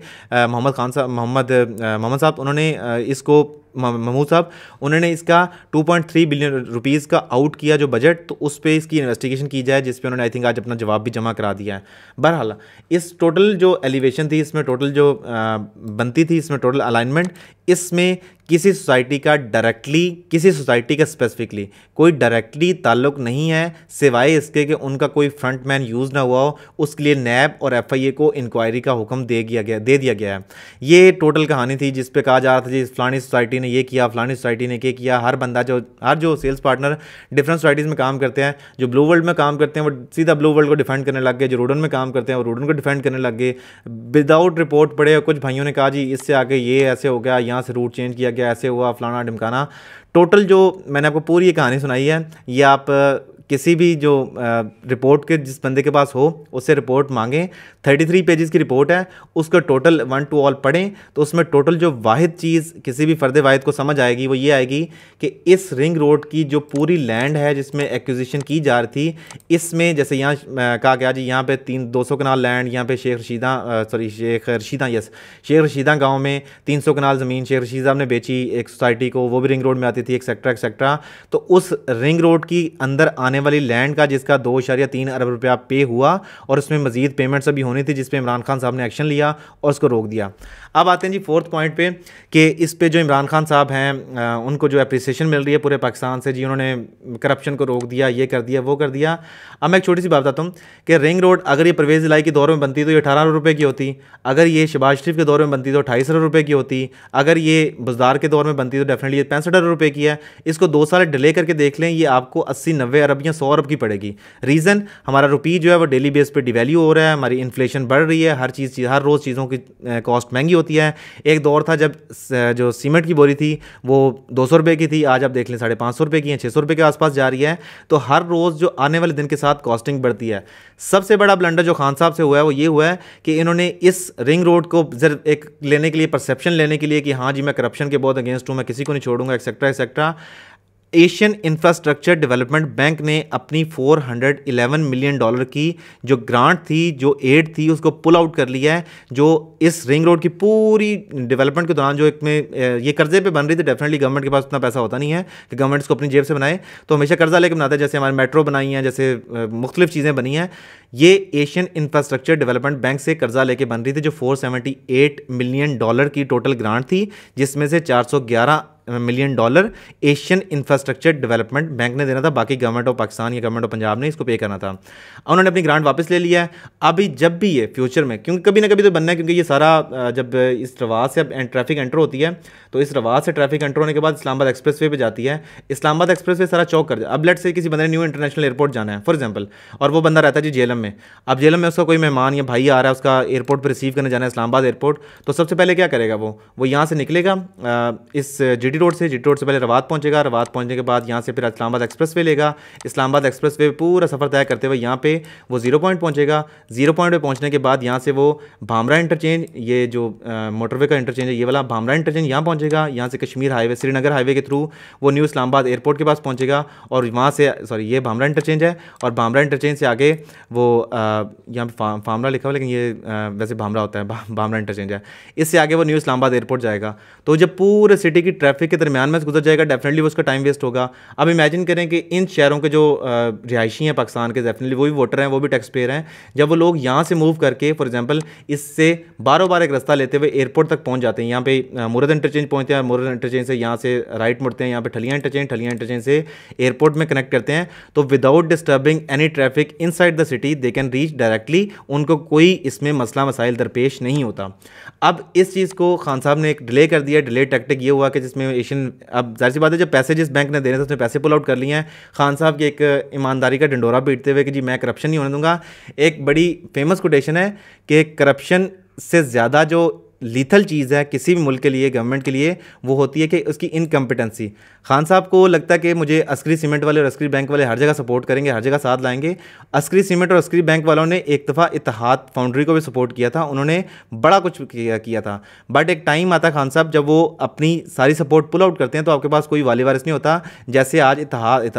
मोहम्मद खान साहब मोहम्मद मोहम्मद साहब उन्होंने इसको महमूद साहब उन्होंने इसका 2.3 बिलियन रुपीस का आउट किया जो बजट तो उस पर इसकी इन्वेस्टिगेशन की जाए जिस उन्होंने आई थिंक आज अपना जवाब भी जमा करा दिया है बहरहाल इस टोटल जो एलिवेशन थी इसमें टोटल जो बनती थी इसमें टोटल अलाइनमेंट इसमें किसी सोसाइटी का डायरेक्टली किसी सोसाइटी का स्पेसिफिकली कोई डायरेक्टली ताल्लुक नहीं है सिवाय इसके कि उनका कोई फ्रंट मैन यूज़ ना हुआ हो उसके लिए नैब और एफआईए को इंक्वायरी का हुक्म दे दिया गया दे दिया गया है ये टोटल कहानी थी जिस पे कहा जा रहा था जी फलानी सोसाइटी ने ये किया फलानी सोसाइटी ने ये किया हर बंदा जो हर जो सेल्स पार्टनर डिफरेंट सोसाइटीज़ में काम करते हैं जो ब्लू वर्ल्ड में काम करते हैं वो सीधा ब्लू वर्ल्ड को डिफेंड करने लग गए जो रोडन में काम करते हैं वो रोडन को डिफेंड करने लग गए विदाउट रिपोर्ट पड़े कुछ भाइयों ने कहा जी इससे आगे ये ऐसे हो गया यहाँ से रूट चेंज किया गया ऐसे हुआ फलाना ढमकाना टोटल जो मैंने आपको पूरी ये कहानी सुनाई है ये आप किसी भी जो रिपोर्ट के जिस बंदे के पास हो उससे रिपोर्ट मांगें 33 पेजेस की रिपोर्ट है उसका टोटल वन टू ऑल पढ़ें तो उसमें टोटल जो वाहिद चीज़ किसी भी फ़र्द वाहिद को समझ आएगी वो ये आएगी कि इस रिंग रोड की जो पूरी लैंड है जिसमें एक्विजिशन की जा रही थी इसमें जैसे यहाँ कहा गया जी यहाँ पे तीन दो सौ कनाल लैंड यहाँ पे शेख रशीदा सॉरी शेख रशीदा यस शेख रशीदा गाँव में तीन सौ कनाल ज़मीन शेख रशीद साहब ने बेची एक सोसाइटी को वो भी रिंग रोड में आती थी एक्सेट्रा एक्सेट्रा तो उस रिंग रोड की अंदर आने आने वाली लैंड का जिसका दो इशारिया तीन अरब रुपया पे हुआ और उसमें मजीद पेमेंट्स अभी होनी थी जिसपे इमरान खान साहब ने एक्शन लिया और उसको रोक दिया अब आते हैं जी फोर्थ पॉइंट पे कि इस पे जो इमरान खान साहब हैं उनको जो अप्रिसिएशन मिल रही है पूरे पाकिस्तान से जी उन्होंने करप्शन को रोक दिया ये कर दिया वो कर दिया अब मैं एक छोटी सी बात बताता हूँ कि रिंग रोड अगर ये परवेज़ इलाई के दौर में बनती तो ये अठारह रुपये की होती अगर ये शबाज शरीफ के दौर में बनती तो अठाईस रुपये की होती अगर ये बुजदार के दौर में बनती तो डेफिनेटली ये पैंसठ अरब रुपये की है इसको दो साल डिले करके देख लें ये आपको अस्सी नब्बे अरब या सौ अरब की पड़ेगी रीज़न हमारा रुपी जो है वो डेली बेस पर डिवेल्यू हो रहा है हमारी इन्फ्लेशन बढ़ रही है हर चीज़ हर रोज़ चीज़ों की कॉस्ट महंगी होती है एक दौर था जब जो सीमेंट की बोरी थी वो दो सौ की थी आज आप देख लें साढ़े पाँच सौ की है छः सौ के आसपास जा रही है तो हर रोज़ जो आने वाले दिन के साथ कॉस्टिंग बढ़ती है सबसे बड़ा ब्लंडर जो खान साहब से हुआ है वो ये हुआ है कि इन्होंने इस रिंग रोड को सिर्फ एक लेने के लिए परसेप्शन लेने के लिए कि हाँ जी मैं करप्शन के बहुत अगेंस्ट हूँ मैं किसी को नहीं छोड़ूंगा etcetera etcetera Asian infrastructure development bank ने अपनी 411 मिलियन डॉलर की जो ग्रांट थी जो एड थी उसको पुल आउट कर लिया है जो इस रिंग रोड की पूरी डेवलपमेंट के दौरान जो एक में ये कर्जे पे बन रही थी डेफिनेटली गवर्नमेंट के पास उतना पैसा होता नहीं है कि गवर्नमेंट इसको अपनी जेब से बनाए तो हमेशा कर्जा लेकर बनाते हैं जैसे हमारे मेट्रो बनाई हैं जैसे मुख्तलिफ चीज़ें बनी हैं ये एशियन इंफ्रास्ट्रक्चर डेवलपमेंट बैंक से कर्जा लेके बन रही थी जो 478 मिलियन डॉलर की टोटल ग्रांट थी जिसमें से 411 million dollar Asian infrastructure development bank ने देना था बाकी गवर्नमेंट ऑफ पाकिस्तान या गवर्नमेंट ऑफ पंजाब ने इसको पे करना था उन्होंने अपनी ग्रांट वापस ले लिया है अभी जब भी ये फ्यूचर में क्योंकि कभी ना कभी तो बनना है क्योंकि ये सारा जब इस रवाज से अब ट्रैफिक एंटर होती है तो इस रवाज से ट्रैफिक एंटर होने के बाद इस्लामाबाद एक्सप्रेस वे जाती है इस्लामाबाद एक्सप्रेस वे सारा चौक कर जाए अब लेट से किसी बंदे ने न्यू इंटरनेशनल एयरपोर्ट जाना है फॉर एग्जाम्पल और वो बंदा रहता है जी जेलम में अब जेलम में उसका कोई मेहमान या भाई आ रहा है उसका एयरपोर्ट पर रिसीव करने जाना है इस्लामाबाद एयरपोर्ट तो सबसे पहले क्या करेगा वो वो यहाँ से निकलेगा इस जी जीटी रोड से जीटी रोड से पहले रवात पहुंचेगा रवात पहुंचने के बाद यहाँ से फिर इस्लामाबाद एक्सप्रेस वे लेगा इस्लामाबाद एक्सप्रेस वे पूरा सफ़र तय करते हुए यहाँ पे वो जीरो पॉइंट पहुँचेगा जीरो पॉइंट पे पहुँचने के बाद यहाँ से वो भामरा इंटरचेंज ये जो मोटरवे का इंटरचेंज है ये वाला भामरा इंटरचेंज यहाँ पहुँचेगा यहाँ से कश्मीर हाईवे श्रीनगर हाईवे के थ्रू वो न्यू इस्लामाबाद एयरपोर्ट के पास पहुँचेगा और वहाँ से सॉरी ये भामरा इंटरचेंज है और भामरा इंटरचेंज से आगे वो यहाँ पर भामरा लिखा हुआ लेकिन ये वैसे भामरा होता है भामरा इंटरचेंज है इससे आगे वो न्यू इस्लामाबाद एयरपोर्ट जाएगा तो जब पूरे सिटी की ट्रैफिक ट्रैफिक के दरमियान में गुजर जाएगा डेफिनेटली उसका टाइम वेस्ट होगा अब इमेजिन करें कि इन शहरों के जो रिहायशी हैं पाकिस्तान के डेफिनेटली वो भी वोटर हैं वो भी टैक्स पेयर हैं जब वो लोग यहाँ से मूव करके फॉर एग्जाम्पल इससे बारों बार एक रास्ता लेते हुए एयरपोर्ट तक पहुँच जाते हैं यहाँ पे मुरद इंटरचेंज पहुँचते हैं मुरद इंटरचेंज से यहाँ से राइट मुड़ते हैं यहाँ पर ठलिया इंटरचेंज ठलिया इंटरचेंज से एयरपोर्ट में कनेक्ट करते हैं तो without disturbing any traffic inside the city they can reach directly उनको कोई इसमें मसला मसाइल दरपेश नहीं होता अब इस चीज़ को खान साहब ने एक डिले कर दिया डिले टैक्टिक ये हुआ कि जिसमें एशियन अब जाहिर सी बात है जब पैसे जिस बैंक ने देने थे उसने पैसे पुल आउट कर लिए हैं खान साहब की एक ईमानदारी का डंडोरा पीटते हुए कि जी मैं करप्शन नहीं होने दूंगा एक बड़ी फेमस कोटेशन है कि करप्शन से ज़्यादा जो लीथल चीज़ है किसी भी मुल्क के लिए गवर्नमेंट के लिए वो होती है कि उसकी इनकम्पिटेंसी खान साहब को लगता है कि मुझे अस्करी सीमेंट वाले और अस्करी बैंक वाले हर जगह सपोर्ट करेंगे हर जगह साथ लाएंगे अस्करी सीमेंट और अस्करी बैंक वालों ने एक दफ़ा इतिहाद फाउंड्री को भी सपोर्ट किया था उन्होंने बड़ा कुछ किया, किया था बट एक टाइम आता खान साहब जब वो अपनी सारी सपोर्ट पुल आउट करते हैं तो आपके पास कोई वाली वायरस नहीं होता जैसे आज इतिहाद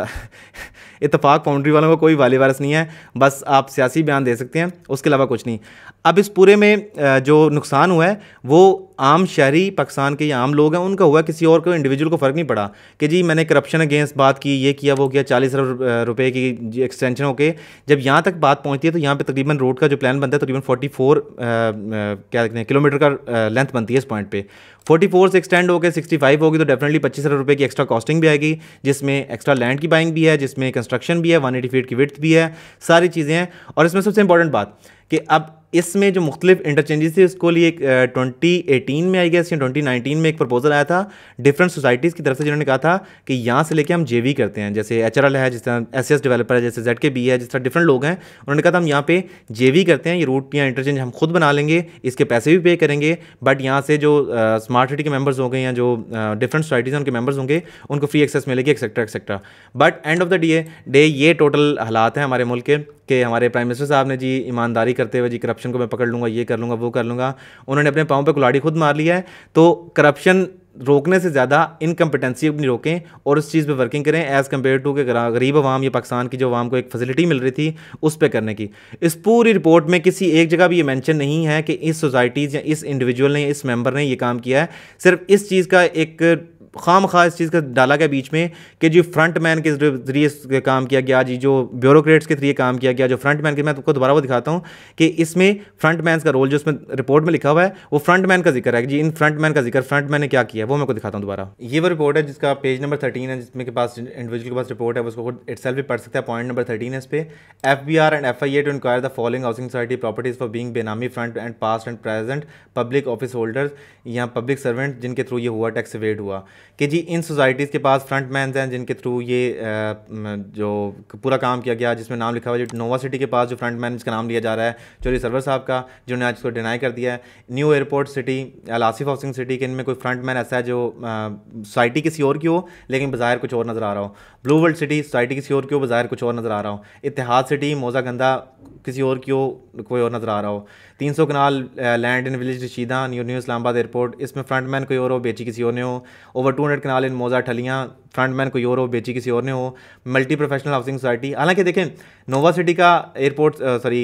इतफाक फाउंड्री वालों का को कोई वाली वायरस नहीं है बस आप सियासी बयान दे सकते हैं उसके अलावा कुछ नहीं अब इस पूरे में जो नुकसान हुआ है वो आम शहरी पाकिस्तान के या आम लोग हैं उनका हुआ किसी और को इंडिविजुअल को फ़र्क नहीं पड़ा कि जी मैंने करप्शन अगेंस्ट बात की ये किया वो किया चालीस अरब रुपए की एक्सटेंशन होके जब यहाँ तक बात पहुँचती है तो यहाँ पे तकरीबन रोड का जो प्लान बनता है तकरीबन फोर्टी फोर क्या कहते हैं किलोमीटर का लेंथ बनती है इस पॉइंट पर फोर्टी फोर से एक्सटेंड होकर सिक्सटी फाइव होगी तो डेफिनेटली पच्चीस हज़ार रुपये की एक्स्ट्रा कॉस्टिंग भी आएगी जिसमें एक्स्ट्रा लैंड की बाइंग भी है जिसमें कंस्ट्रक्शन भी है वन एटी फीट की विथ भी है सारी चीज़ें हैं और इसमें सबसे इंपॉर्टेंट बात कि अब इसमें जो मुख्तलिफ इंटरचेंजेस थे उसको लिए ट्वेंटी एटीन में आई गया या ट्वेंटी नाइनटीन में एक प्रपोजल आया था डिफरेंट सोसाइटीज़ की तरफ से जिन्होंने कहा था कि यहाँ से लेके हम जे वी करते हैं जैसे एच आर एल है जिस तरह एस एस डेवलपर है जैसे जेड के बी है जिस तरह डिफरेंट लोग हैं उन्होंने कहा था हम यहाँ पे जे वी करते हैं ये रूट या इंटरचेंज हम खुद बना लेंगे इसके पैसे भी पे करेंगे बट यहाँ से जो स्मार्ट सिटी के मेम्बर्स होंगे या जो डिफरेंट सोसाइटीज़ हैं उनके मेम्बर्स होंगे उनको फ्री एक्सेस मिलेगी etcetera etcetera but end of the day day ये टोटल हालात हैं हमारे मुल्क के कि हमारे प्राइम मिनिस्टर साहब ने जी ईमानदारी करते हुए जी करप्शन करप्शन को मैं पकड़ लूँगा ये कर लूँगा वो कर लूँगा उन्होंने अपने पाँव पर कुलाड़ी खुद मार लिया है तो करप्शन रोकने से ज़्यादा इनकम्पिटेंसी अपनी रोकें और उस चीज़ पे वर्किंग करें एज़ कम्पेयर टू के गरीब आवाम या पाकिस्तान की जो आवाम को एक फैसिलिटी मिल रही थी उस पर करने की इस पूरी रिपोर्ट में किसी एक जगह भी ये मेंशन नहीं है कि इस सोसाइटीज़ या इस इंडिविजुअल ने इस मेंबर ने ये काम किया है सिर्फ इस चीज़ का एक खाम खास चीज़ का डाला गया बीच में कि जी फ्रंट मैन के जरिए काम किया गया जी जो ब्यूरोक्रेट्स के जरिए काम किया गया जो फ्रंट मैन के मैं आपको दोबारा वो दिखाता हूँ कि इसमें फ्रंट मैन का रोल जो उसमें रिपोर्ट में लिखा हुआ है वो फ्रंट मैन का जिक्र है जी इन फ्रंट मैन का जिक्र फ्रंट मैन ने क्या किया वो मैं को दिखाता हूँ दोबारा ये वो रिपोर्ट है जिसका पेज नंबर थर्टीन है जिसमें के पास इंडिविजुअल के पास रिपोर्ट है उसको इट सेल्फ भी पढ़ सकता है पॉइंट नंबर थर्टीन है इस पर F B R and F I A to inquire the following housing society properties for being benami front and past and present public office holders या पब्लिक सर्वेंट जिनके through ये हुआ टैक्स वेड हुआ कि जी इन societies के पास फ्रंट मैं हैं जिनके थ्रू ये जो पूरा काम किया गया जिसमें नाम लिखा हुआ है नोवा सिटी के पास जो फ्रंट मैन जिसका नाम लिया जा रहा है चोरी सर्वर साहब का जिन्होंने आज इसको डिनाई कर दिया है new airport city Asif housing city के इनमें कोई फ्रंट मैन ऐसा है जो सोसाइटी किसी और की हो लेकिन बाहर कुछ और नज़र आ रहा हो ब्लू वर्ल्ड सिटी सोसाइटी किसी और की हो बाहर कुछ और नज़र आ रहा हो इतिहाद सिटी मोज़ा गंदा किसी और की हो कोई और नज़र आ रहा हो तीन सौ kanal land in village Rashida new new Islamabad airport इसमें फ्रंट मैन कोई और हो बेची किसी और ने हो over two hundred kanal in मोजा ठलियाँ फ्रंट मैन कोई और हो बेची किसी और ने हो मल्टी प्रोफेशनल हाउसिंग सोसाइटी हालांकि देखें नोवा सिटी का एयरपोर्ट सॉरी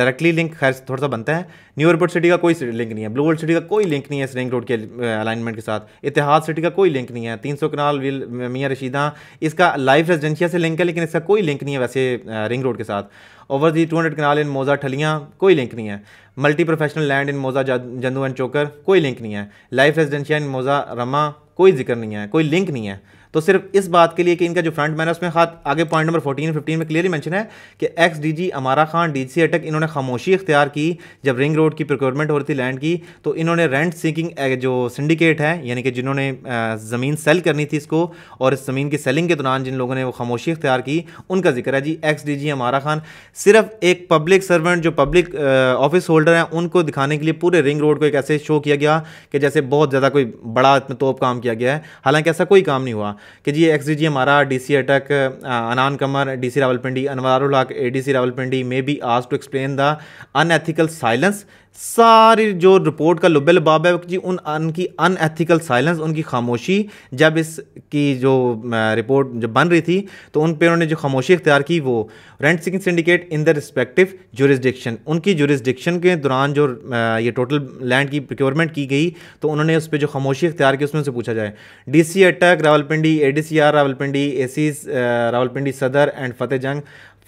डायरेक्टली लिंक खैर थोड़ा सा बनता है न्यू एयरपोर्ट सिटी का कोई लिंक नहीं है ब्लू वर्ल्ड सिटी का कोई लिंक नहीं है इस रिंग रोड के अलाइनमेंट के साथ इतिहास सिटी का कोई लिंक नहीं है तीन सौ कनाल विल मियाँ रशीदा इसका लाइफ रेजिडेंशिया से लिंक है लेकिन इसका कोई लिंक नहीं है वैसे रिंग रोड के साथ ओवर दी 200 कनाल इन मोज़ा ठलियाँ कोई लिंक नहीं है multi professional land in Moza Jandu and Chokar कोई लिंक नहीं है लाइफ रेजिडेंशिया इन मोज़ा रमा कोई जिक्र नहीं है कोई लिंक नहीं है तो सिर्फ इस बात के लिए कि इनका जो फ्रंट मैन है उसमें खात आगे पॉइंट नंबर फोर्टीन फिफ्टीन में क्लियरली मैंशन है कि एक्स डी जी अमारा खान डी सी अटक इन्होंने खामोशी इख्तियार की जब रिंग रोड की प्रिक्योरमेंट हो रही थी लैंड की तो इन्होंने रेंट सीकिंग जो सिंडिकेट है यानी कि जिन्होंने ज़मीन सेल करनी थी इसको और इस ज़मीन की सेलिंग के दौरान जिन लोगों ने वो खामोशी इख्तियार की उनका जिक्र है जी एक्स डी जी अमारा खान सिर्फ एक पब्लिक सर्वेंट जो पब्लिक ऑफिस होल्डर हैं उनको दिखाने के लिए पूरे रिंग रोड को एक ऐसे शो किया गया कि जैसे बहुत ज़्यादा कोई बड़ा तोप काम किया गया है हालांकि ऐसा कोई काम नहीं हुआ कि जी एक्स जी हमारा D C Attock Anan Qamar D C Rawalpindi Anwar Haq A D C Rawalpindi may be आज to explain the unethical silence सारी जो रिपोर्ट का लुबे लबाब है जी उन उनकी अनएथिकल साइलेंस उनकी खामोशी जब इसकी जो रिपोर्ट जब बन रही थी तो उन पर उन्होंने जो खामोशी इख्तियार की वो rent seeking syndicate in the respective jurisdiction उनकी जुरिस्डिक्शन के दौरान जो ये टोटल लैंड की प्रिक्योरमेंट की गई तो उन्होंने उस पर जो खामोशी इख्तियार की उसमें से पूछा जाए D C Attock Rawalpindi A D C R Rawalpindi A C Rawalpindi Saddar and फतेह जंग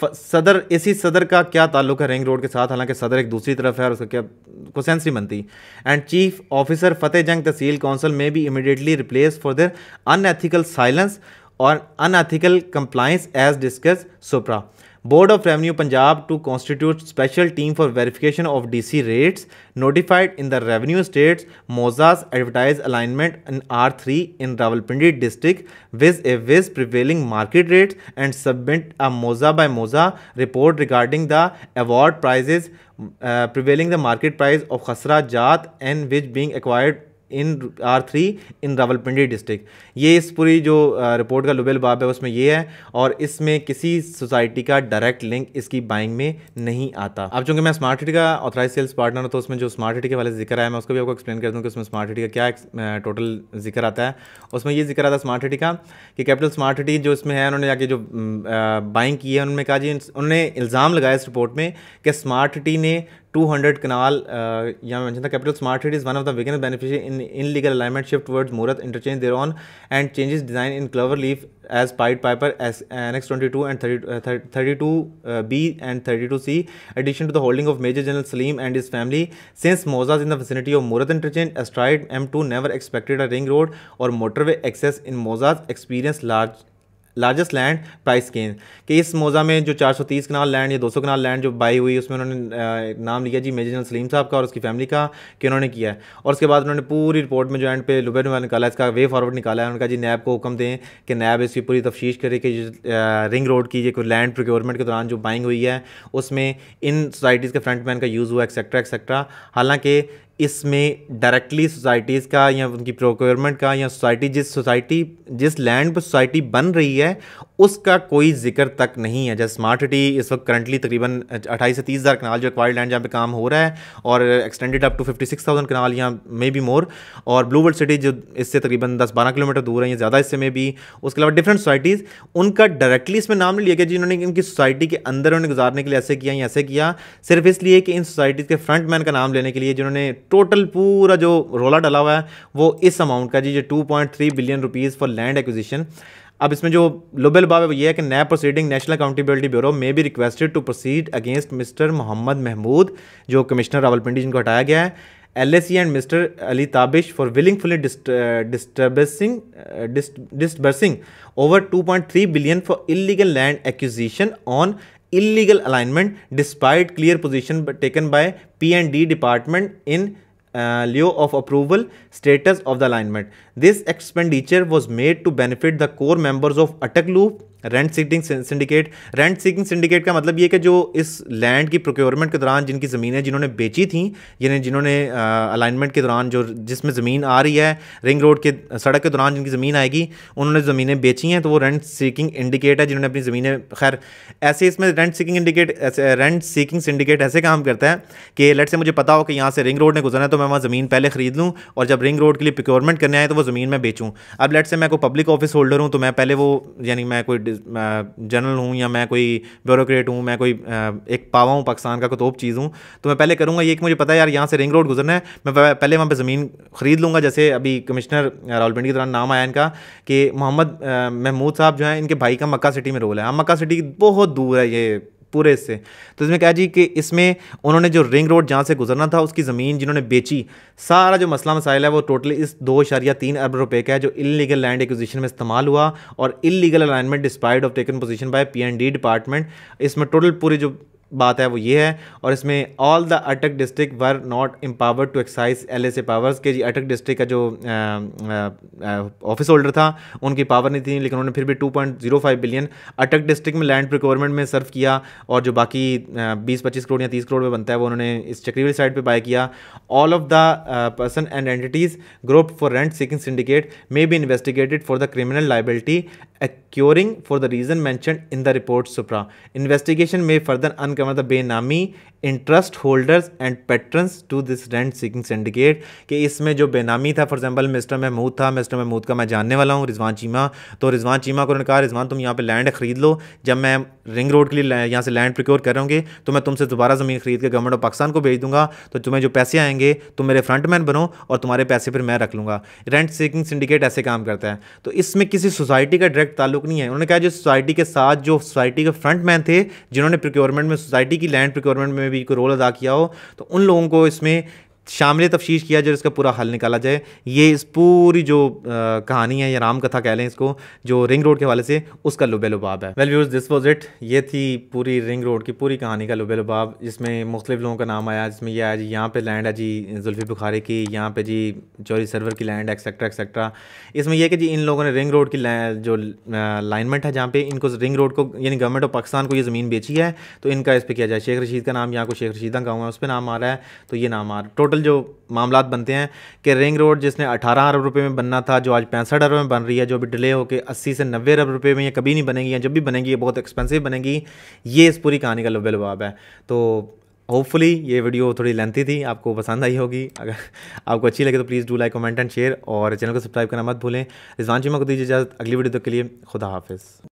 सदर इसी सदर का क्या ताल्लुक है रिंग रोड के साथ हालांकि सदर एक दूसरी तरफ है और उसका क्या को सेंस नहीं बनती एंड चीफ ऑफिसर फतेह जंग तहसील काउंसिल में भी immediately replace for their unethical silence और unethical compliance as discuss supra Board of Revenue Punjab to constitute special team for verification of DC rates notified in the revenue states Moza's advertise alignment in R3 in Rawalpindi district with a with prevailing market rates and submit a Moza by Moza report regarding the award prices uh, prevailing the market price of Khasra Jat and which being acquired in R three in Rawalpindi district ये इस पूरी जो report का लुबेल बाब है उसमें ये है और इसमें किसी सोसाइटी का डायरेक्ट लिंक इसकी बाइंग में नहीं आता अब चूंकि मैं स्मार्ट सिटी का ऑथराइज सेल्स पार्टनर हूँ तो उसमें जो स्मार्ट सिटी के वाले जिक्र है मैं उसको भी आपको एक्सप्लेन कर दूँ कि उसमें स्मार्ट सिटी का क्या टोटल जिक्र आता है उसमें ये जिक्र आता है स्मार्ट सिटी का कि कैपिटल स्मार्ट सिटी जो इसमें है उन्होंने जाके जो बाइंग की है उन्होंने कहा जी उन्होंने इल्ज़ाम लगाया इस रिपोर्ट में कि स्मार्ट सिटी ने 200 Kanal uh, I mentioned the capital smart city is one of the biggest beneficiaries in illegal alignment shift towards Murat interchange thereon and changes design in Cloverleaf as Pied Piper as Annex 22 and 30, 32B uh, uh and 32C addition to the holding of Major General Salim and his family since is in the vicinity of Murat interchange astride M2 never expected a ring road or motorway access in Mozas experienced large largest land price gain कि इस मोज़ा में जो 430 कनाल land या 200 कनाल land जो by हुई उसमें उन्होंने नाम लिया जी मेजर जनरल सलीम साहब का और उसकी फैमिली का कि उन्होंने किया है और उसके बाद उन्होंने पूरी रिपोर्ट में जो एंड पे लुबे नुमा निकाला इसका वे फॉरवर्ड निकाला है उनका जी नैब को हुक्म दें कि नैब इसकी पूरी तफ्शीश करे कि रिंग रोड की जो लैंड प्रोक्योरमेंट के दौरान जो बाइंग हुई है उसमें इन सोसाइटीज़ के फ्रंट मैन का यूज़ हुआ एक्सेट्रा एक्सेट्रा हालांकि इसमें डायरेक्टली सोसाइटीज़ का या उनकी प्रोक्योरमेंट का या सोसाइटी जिस सोसाइटी जिस लैंड पर सोसाइटी बन रही है उसका कोई जिक्र तक नहीं है जैसे स्मार्ट सिटी इस वक्त करंटली तकरीबन अट्ठाईस से तीस हज़ार कनाल जो एक्वायर्ड लैंड जहाँ पे काम हो रहा है और extended up to fifty six thousand kanal या मे बी मोर और ब्लू वर्ल्ड सिटी जो इससे तकरीबन दस बारह किलोमीटर दूर है या ज़्यादा इससे में भी उसके अलावा डिफरेंट सोसाइटीज़ उनका डायरेक्टली इसमें नाम लिया गया जिन्होंने इनकी सोसाइटी के अंदर उन्हें गुजारने के लिए ऐसे किया या ऐसे किया सिर्फ इसलिए कि इन सोसाइटीज़ के फ्रंट मैन का नाम लेने के लिए जिन्होंने टोटल पूरा जो रोला डला हुआ है वो इस अमाउंट का जी जो two point three billion rupees for land acquisition अब इसमें जो लुबेल बाब है वो ये है कि नए प्रोसीडिंग नेशनल अकाउंटेबिलिटी ब्यूरो में be requested to proceed against mister Mohammad Mahmood जो कमिश्नर रावलपिंडी जिनको हटाया गया है L S C and mister Ali Tabish for willingfully disturbing disbursing over 2.3 billion for illegal land acquisition on illegal alignment despite clear position taken by P&D department in uh, lieu of approval status of the alignment. This expenditure was made to benefit the core members of Attack Loop rent seeking syndicate rent seeking syndicate का मतलब ये कि जो इस land की procurement के दौरान जिनकी ज़मीनें जिन्होंने बेची थी यानी जिन्होंने अलाइनमेंट के दौरान जो जिसमें ज़मीन आ रही है रिंग रोड के सड़क के दौरान जिनकी ज़मीन आएगी उन्होंने ज़मीनें बेची हैं तो वो रेंट सीकिंग इंडिकेट है जिन्होंने अपनी ज़मीनें खैर ऐसे इसमें rent seeking syndicate rent seeking syndicate ऐसे काम करता है कि लेट से मुझे पता हो कि यहाँ से रिंग रोड ने गुजरना है तो मैं वहाँ ज़मीन पहले ख़रीद लूँ और जब रिंग रोड के लिए प्रोक्योरमेंट करने आए तो वो ज़मीन मैं बेचूँ अब लेट से मैं कोई पब्लिक ऑफिस होल्डर हूँ तो मैं पहले वो यानी मैं कोई जनरल हूँ या मैं कोई ब्यूरोक्रेट हूँ मैं कोई एक पावा हूँ पाकिस्तान का कोई तोप चीज़ हूँ तो मैं पहले करूँगा ये कि मुझे पता है यार यहाँ से रिंग रोड गुजरना है मैं पहले वहाँ पर ज़मीन ख़रीद लूँगा जैसे अभी कमिश्नर रावलपिंडी के दौरान नाम आया इनका कि मोहम्मद महमूद साहब जो है इनके भाई का मक्का सिटी में रोल है हाँ मक्का सिटी बहुत दूर है ये पूरे से तो इसमें क्या जी कि इसमें उन्होंने जो रिंग रोड जहाँ से गुजरना था उसकी ज़मीन जिन्होंने बेची सारा जो मसला मसाइल है वो टोटली इस दो इशारिया तीन अरब रुपए का है जो इलीगल लैंड एक्विजिशन में इस्तेमाल हुआ और illegal alignment despite of taken position by P N D department इसमें टोटल पूरी जो बात है वो ये है और इसमें all the Attock district were not empowered to excise L S A powers के जी अटक डिस्ट्रिक्ट का जो ऑफिस होल्डर था उनकी पावर नहीं थी लेकिन उन्होंने फिर भी 2.05 बिलियन अटक डिस्ट्रिक्ट में लैंड प्रिक्योरमेंट में सर्व किया और जो बाकी बीस पच्चीस करोड़ या तीस करोड़ में बनता है वो उन्होंने इस चक्रीवी साइड पर बाय किया all of the person and entities group for rent seeking syndicate may be investigated for the criminal liability curing for the reason mentioned in the report supra. Investigation may further uncover the benami interest holders and patrons to this rent seeking syndicate कि इसमें जो बेनामी था for example mister Mahmood था mister Mahmood का मैं जानने वाला हूँ रिजवान चीमा तो रिजवान चीमा को उन्होंने कहा रिजवान तुम यहाँ पर लैंड खरीद लो जब मैं रिंग रोड के लिए यहाँ से लैंड प्रिक्योर करोगे तो मैं तुमसे दोबारा ज़मीन खरीद के गवर्नमेंट ऑफ पाकिस्तान को भेज दूंगा तो तुम्हें जो पैसे आएंगे तुम मेरे फ्रंट मैन बनो और तुम्हारे पैसे फिर मैं रख लूँगा रेंट सीकिंग सिंडिकेट ऐसे काम करता है तो इसमें किसी सोसाइटी का डायरेक्ट ताल्लुक ताल्लुक नहीं है उन्होंने कहा जो सोसाइटी के साथ जो सोसाइटी के फ्रंट मैन थे जिन्होंने प्रिक्योरमेंट में सोसाइटी की लैंड प्रिक्योरमेंट में भी कोई रोल अदा किया हो तो उन लोगों को इसमें शामिल तफशीश किया जाए इसका पूरा हल निकाला जाए ये इस पूरी जो आ, कहानी है या राम कथा कह लें इसको जो रिंग रोड के हवाले से उसका लुबे लुबाब है well views this was it ये थी पूरी रिंग रोड की पूरी कहानी का लुबे लुबाब जिसमें मुख्तलिफ लोगों का नाम आया जिसमें यह आया जी यहाँ पर लैंड है जी जुल्फी बुखारी की यहाँ पर जी चौरी सरवर की लैंड एक्सेट्रा एक्सेट्रा इसमें यह कि जी इन लोगों ने रिंग रोड की जो लाइनमेंट है जहाँ पर इनको रिंग रोड को यानी गवर्नमेंट ऑफ पाकिस्तान को ये ज़मीन बेची है तो इनका इस पर किया जाए शेख रशीद का नाम यहाँ को शेख रशीदा गाँव है उस पर नाम आ रहा है तो ये नाम आ रहा है टोटल जो मामला बनते हैं कि रिंग रोड जिसने अठारह अरब रुपये में बनना था जो आज पैंसठ अरब में बन रही है जो भी डिले होकर अस्सी से नब्बे अरब रुपये में ये कभी नहीं बनेगी या जब भी बनेगी ये बहुत एक्सपेंसिव बनेगी ये इस पूरी कहानी का लबे लबाब है तो होपफुली ये वीडियो थोड़ी लेंथी थी आपको पसंद आई होगी अगर आपको अच्छी लगे तो please do like comment and share और चैनल को सब्सक्राइब करना मत भूलें रिजवान जी मैं को दीजिए इजाज़त अगली वीडियो तक के लिए खुदा हाफिज़